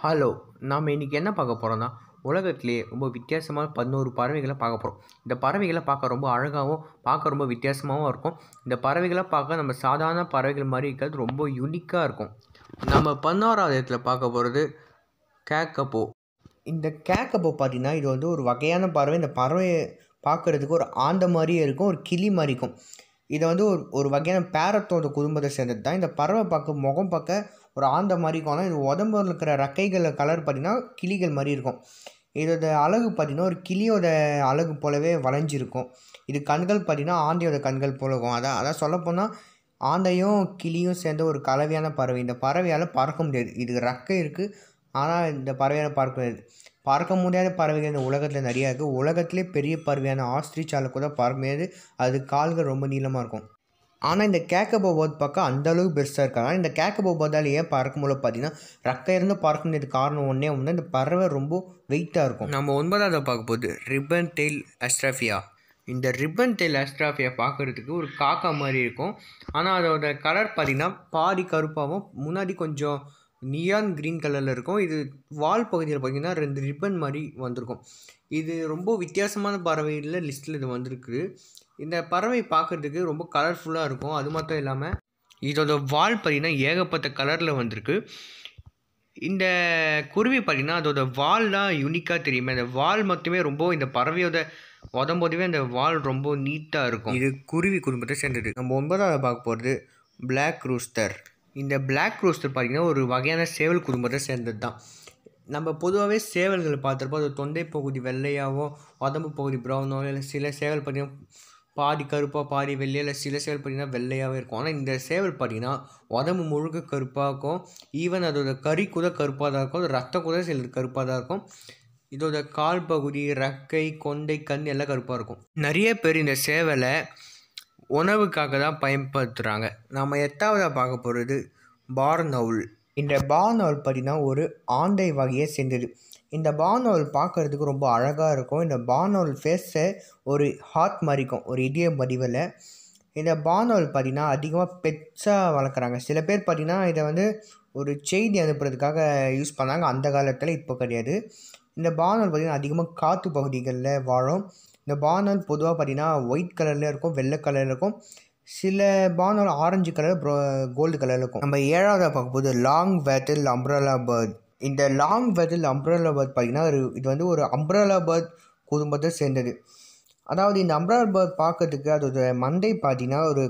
hello நாம் இன்றைக்கி என்ன பார்க்க போகிறோன்னா உலகத்திலே ரொம்ப வித்தியாசமான பதினோரு பறவைகளை பார்க்க போகிறோம் இந்த பறவைகளை பார்க்க ரொம்ப அழகாகவும் பார்க்க ரொம்ப வித்தியாசமாகவும் இருக்கும் இந்த பறவைகளை பார்க்க நம்ம சாதாரண பறவைகள் மாதிரி இருக்கிறது ரொம்ப யூனிக்காக இருக்கும் நம்ம பதினோராவது இடத்துல பார்க்க போகிறது கேக்கப்போ இந்த கேக்கப்போ பார்த்திங்கன்னா இது வந்து ஒரு வகையான பறவை இந்த பறவையை பார்க்குறதுக்கு ஒரு ஆந்த மாதிரியே இருக்கும் ஒரு கிளி மாதிரி இருக்கும் இதை வந்து ஒரு ஒரு வகையான பேரத்தோட குடும்பத்தை சேர்ந்தது தான் இந்த பறவை பார்க்க முகம் பார்க்க ஒரு ஆந்த மாதிரி இருக்கும் ஆனால் இது உடம்புல இருக்கிற ரக்கைகளில் கலர் பார்த்திங்கன்னா கிளிகள் மாதிரி இருக்கும் இதோட அழகு பார்த்திங்கன்னா ஒரு கிளியோட அழகு போலவே வளைஞ்சிருக்கும் இது கண்கள் பார்த்திங்கன்னா ஆந்தையோட கண்கள் போல இருக்கும் அதான் அதான் சொல்லப்போனால் ஆந்தையும் கிளியும் சேர்ந்த ஒரு கலவையான பறவை இந்த பறவையால் பறக்க முடியாது இது ரக்கை இருக்குது ஆனால் இந்த பறவையால் பறக்க முடியாது பார்க்க முடியாத பறவைகள் இந்த உலகத்தில் நிறையா இருக்குது உலகத்திலே பெரிய பறவையான ஆஸ்திரிச்சாலை கூட பார்க்க முடியாது அது கால்கள் ரொம்ப நீளமாக இருக்கும் ஆனால் இந்த கேக்கபோ போத் பக்கம் அந்தளவுக்கு பெருசாக இருக்காது ஆனால் இந்த கேக்கபோ போதால் ஏன் பார்க்கும்போது பார்த்தீங்கன்னா ரக்க இருந்து பார்க்க முடியாது காரணம் ஒன்றே வந்து இந்த பறவை ரொம்ப வெயிட்டாக இருக்கும் நம்ம ஒன்பதாவது பார்க்க போது ரிப்பன் டெய்ல் அஸ்ட்ராஃபியா இந்த ரிப்பன் டெய்ல் அஸ்ட்ராஃபியா பார்க்குறதுக்கு ஒரு காக்கா மாதிரி இருக்கும் ஆனால் அதோட கலர் பார்த்திங்கன்னா பாதி கருப்பாகவும் முன்னாடி கொஞ்சம் நியான் க்ரீன் கலரில் இருக்கும் இது வால் பகுதியில் பார்த்திங்கன்னா ரெண்டு ரிப்பன் மாதிரி வந்திருக்கும் இது ரொம்ப வித்தியாசமான பறவையில் லிஸ்ட்டில் இது வந்திருக்கு இந்த பறவை பார்க்குறதுக்கு ரொம்ப கலர்ஃபுல்லாக இருக்கும் அது மட்டும் இல்லாமல் இதோட வால் பார்த்திங்கன்னா ஏகப்பட்ட கலரில் வந்திருக்கு இந்த குருவி பார்த்திங்கன்னா அதோட வால் தான் யூனிக்காக தெரியுமே அந்த வால் மட்டுமே ரொம்ப இந்த பறவையோட உதம்போதுமே அந்த வால் ரொம்ப நீட்டாக இருக்கும் இது குருவி குடும்பத்தை சேர்ந்தது நம்ம ஒன்பதாவது பார்க்க போகிறது பிளாக் ரூஸ்டர் இந்த பிளாக் ரோஸ்டர் பார்த்திங்கன்னா ஒரு வகையான சேவல் குடும்பத்தை சேர்ந்தது தான் நம்ம பொதுவாகவே சேவல்களை பார்த்துருப்போம் அது தொண்டை பகுதி வெள்ளையாகவோ உடம்பு பகுதி ப்ரௌனோ இல்லை சில சேவல் பார்த்திங்கன்னா பாதி கருப்பாக பாதி வெள்ளையாக இல்லை சில சேவல் பார்த்திங்கன்னா வெள்ளையாகவே இருக்கும் ஆனால் இந்த சேவல் பார்த்திங்கன்னா உடம்பு முழுக்க கருப்பாக இருக்கும் ஈவன் அதோட கறி கூட கருப்பாக தான் இருக்கும் ரத்தம் கூட சில கருப்பாக தான் இருக்கும் இதோட கால் பகுதி ரக்கை கொண்டை கண் எல்லாம் கருப்பாக இருக்கும் நிறைய பேர் இந்த சேவலை உணவுக்காக தான் பயன்படுத்துகிறாங்க நம்ம எட்டாவதாக பார்க்க போகிறது பார்னவுல் இந்த பார்னவுல் பார்த்திங்கன்னா ஒரு ஆந்தை வகையை சேர்ந்தது இந்த பார்னவுல் பார்க்குறதுக்கு ரொம்ப அழகாக இருக்கும் இந்த பார்னவுல் ஃபேஸை ஒரு ஹார்ட் மாதிரிக்கும் ஒரு இதய வடிவில் இந்த பார்னவுல் பார்த்திங்கன்னா அதிகமாக பெட்ஸாக வளர்க்குறாங்க சில பேர் பார்த்திங்கன்னா இதை வந்து ஒரு செய்தி அனுப்புறதுக்காக யூஸ் பண்ணாங்க அந்த காலத்தில் இப்போ கிடையாது இந்த பானல் பார்த்திங்கன்னா அதிகமாக காற்று பகுதிகளில் வாழும் இந்த பானல் பொதுவாக பார்த்திங்கன்னா ஒயிட் கலரில் இருக்கும் வெள்ளை கலரில் இருக்கும் சில பானால் ஆரஞ்சு கலர் கோல்டு கலரில் இருக்கும் நம்ம ஏழாவதாக பார்க்கும்போது லாங் வேத்தில் அம்ப்ரலா பேர்த் இந்த லாங் வேத்தில் அம்ப்ரலா பேர்த் பார்த்திங்கன்னா ஒரு இது வந்து ஒரு அம்ப்ரலா பேர்த் குடும்பத்தை சேர்ந்தது அதாவது இந்த அம்ப்ரலா பேர்த் பார்க்கறதுக்கு அதோட மண்டை பார்த்திங்கன்னா ஒரு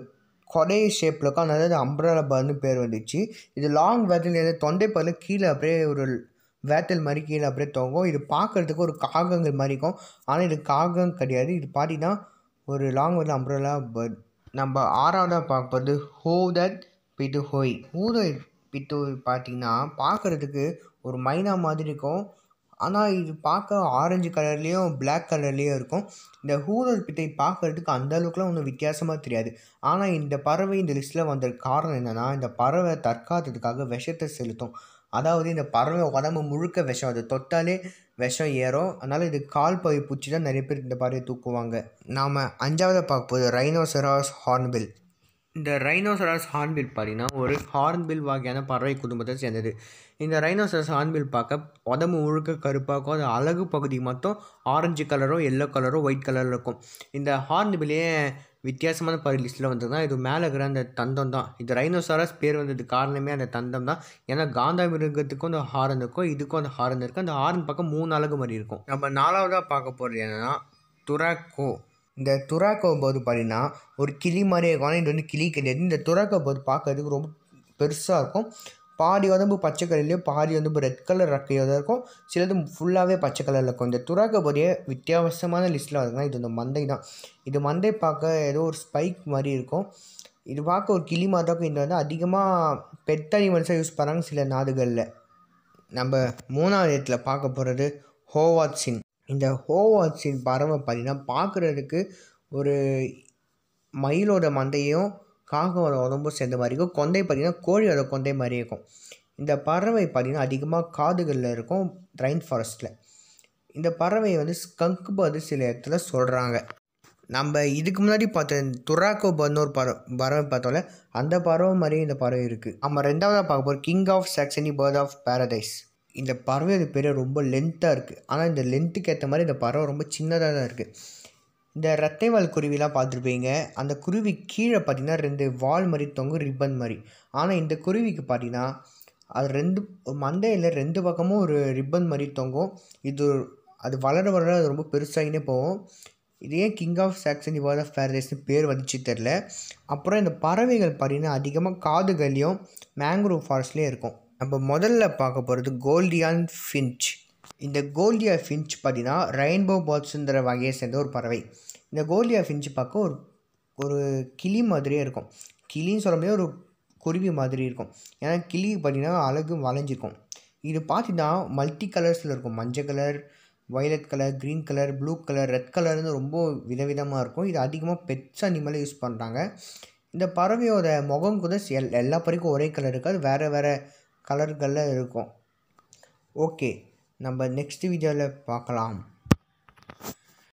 கொடை ஷேப்பில் இருக்கும் அதனால அது அம்ப்ரலா பேர்ட்னு பேர் வந்துச்சு இது லாங் வேத்தில் தொண்டை பகுதியில் கீழே அப்படியே ஒரு வேத்தல் மாதிரி கீழே அப்படியே தொங்கும் இது பார்க்குறதுக்கு ஒரு காகங்கள் மாதிரி இருக்கும் ஆனால் இது காகம் கிடையாது இது பார்த்தீங்கன்னா ஒரு லாங் வந்து அம்ரலா பேர்ட் நம்ம ஆறாவதாக பார்ப்பது ஹோதத் பிது ஹோய் ஹூதத் பித்து பார்த்திங்கன்னா பார்க்குறதுக்கு ஒரு மைனா மாதிரி இருக்கும் ஆனால் இது பார்க்க ஆரஞ்சு கலர்லேயும் பிளாக் கலர்லேயும் இருக்கும் இந்த ஹூரல் பித்தை பார்க்குறதுக்கு அந்த அளவுக்குலாம் ஒன்றும் வித்தியாசமாக தெரியாது ஆனால் இந்த பறவை இந்த லிஸ்ட்டில் வந்த காரணம் என்னென்னா இந்த பறவை தற்காத்ததுக்காக விஷத்தை செலுத்தும் அதாவது இந்த பறவை உடம்பு முழுக்க விஷம் அது தொட்டாலே விஷம் ஏறும் அதனால் இது கால் பகுதி பூச்சி தான் நிறைய பேர் இந்த பறவை தூக்குவாங்க நாம் அஞ்சாவது பார்க்க போகுது ரைனோசராஸ் ஹார்ன்பில் இந்த ரைனோசராஸ் ஹார்ன்பில் பார்த்தீங்கன்னா ஒரு ஹார்ன்பில் வகையான பறவை குடும்பத்தை சேர்ந்தது இந்த ரைனோசராஸ் ஹார்ன்பில் பார்க்க உடம்பு முழுக்க கருப்பாக்கும் அது அழகு பகுதி மட்டும் ஆரஞ்சு கலரோ எல்லோ கலரோ ஒயிட் கலரில் இருக்கும் இந்த ஹார்ன்பிலே வித்தியாசமான பர் லிஸ்ட்டில் வந்ததுன்னா இது மேலே இருக்கிற அந்த தந்தம் தான் இது ரைனோசாரஸ் பேர் வந்தது காரணமே அந்த தந்தம் தான் ஏன்னா காந்தா மிருகத்துக்கும் அந்த ஹாரன் இருக்கும் இதுக்கும் அந்த ஹாரன் இருக்கும் அந்த ஹாரன் பக்கம் மூணு அழகு மாதிரி இருக்கும் நம்ம நாலாவதாக பார்க்க போகிறது என்னென்னா துராக்கோ இந்த துராக்கோ போது பார்த்தீங்கன்னா ஒரு கிளி மாதிரியே இருக்கும் இது வந்து கிளி கிடையாது இந்த துராக்கோ போது பார்க்கறதுக்கு ரொம்ப பெருசாக இருக்கும் பாதி உதம்பு பச்சை கலர்லேயும் பாதி உதம்பு ரெட் கலர் ரக்கையாக தான் இருக்கும் சிலது ஃபுல்லாகவே பச்சை கலரில் இருக்கும் இந்த துறாக்கப்பொடிய வித்தியாசமான லிஸ்ட்டில் வருதுன்னா இது இந்த மந்தை தான் இது மந்தை பார்க்க ஏதோ ஒரு ஸ்பைக் மாதிரி இருக்கும் இது பார்க்க ஒரு கிளி இருக்கும் இது வந்து அதிகமாக பெட் அனிமல்ஸாக யூஸ் பண்ணுறாங்க சில நாடுகளில் நம்ம மூணாவது இடத்துல பார்க்க போகிறது ஹோவாட்சின் இந்த ஹோவாட்சின் பறவை பார்த்தீங்கன்னா பார்க்குறதுக்கு ஒரு மயிலோட மந்தையும் காகம் உடம்பும் சேர்ந்த மாதிரி இருக்கும் கொந்தை பார்த்திங்கன்னா கோழியோட கொந்தை மாதிரி இருக்கும் இந்த பறவை பார்த்திங்கன்னா அதிகமாக காதுகளில் இருக்கும் ரைன் ஃபாரஸ்ட்டில் இந்த பறவையை வந்து ஸ்கங்க் பேர்டு சில இடத்துல சொல்கிறாங்க நம்ம இதுக்கு முன்னாடி பார்த்த துராக்கோ பர்னு ஒரு பறவை பறவை பார்த்தோம்ல அந்த பறவை மாதிரியும் இந்த பறவை இருக்குது நம்ம ரெண்டாவதாக பார்க்க போகிற king of Saxony bird of paradise இந்த அது பேர் ரொம்ப லென்த்தாக இருக்குது ஆனால் இந்த லென்த்துக்கு ஏற்ற மாதிரி இந்த பறவை ரொம்ப சின்னதாக தான் இருக்குது இந்த ரத்தைவால் குருவிலாம் பார்த்துருப்பீங்க அந்த குருவி கீழே பார்த்தீங்கன்னா ரெண்டு வால் மாதிரி தொங்கும் ரிப்பன் மாதிரி ஆனால் இந்த குருவிக்கு பார்த்தீங்கன்னா அது ரெண்டு மண்டையில் ரெண்டு பக்கமும் ஒரு ரிப்பன் மாதிரி தொங்கும் இது அது வளர வளர அது ரொம்ப பெருசாகினே போகும் இதே king of Saxon world of பேரடைஸ்னு பேர் வந்துச்சு தெரில அப்புறம் இந்த பறவைகள் பார்த்தீங்கன்னா அதிகமாக காதுகள்லையும் மேங்க்ரோவ் ஃபாரஸ்ட்லேயும் இருக்கும் நம்ம முதல்ல பார்க்க போகிறது கோல்டியான் ஃபின்ச் இந்த கோல்டியா ஃபின்ச் பார்த்தீங்கன்னா ரெயின்போ பாட்ஸுங்கிற வகையை சேர்ந்த ஒரு பறவை இந்த கோலியா ஃபிஞ்சு பார்க்க ஒரு ஒரு கிளி மாதிரியே இருக்கும் கிளின்னு சொல்ல முடியாது ஒரு குருவி மாதிரி இருக்கும் ஏன்னா கிளி பார்த்திங்கன்னா அழகு வளைஞ்சிருக்கும் இது பார்த்திங்கன்னா மல்டி கலர்ஸில் இருக்கும் மஞ்சள் colour violet colour green colour blue colour red கலர்னு ரொம்ப விதவிதமாக இருக்கும் இது அதிகமாக பெட்ஸ் அனிமலை யூஸ் பண்ணுறாங்க இந்த பறவையோட முகம் கூட எல் எல்லா பறவைக்கும் ஒரே கலர் இருக்காது வேறு வேறு கலர்களில் இருக்கும் ஓகே நம்ம நெக்ஸ்ட் வீடியோவில் பார்க்கலாம்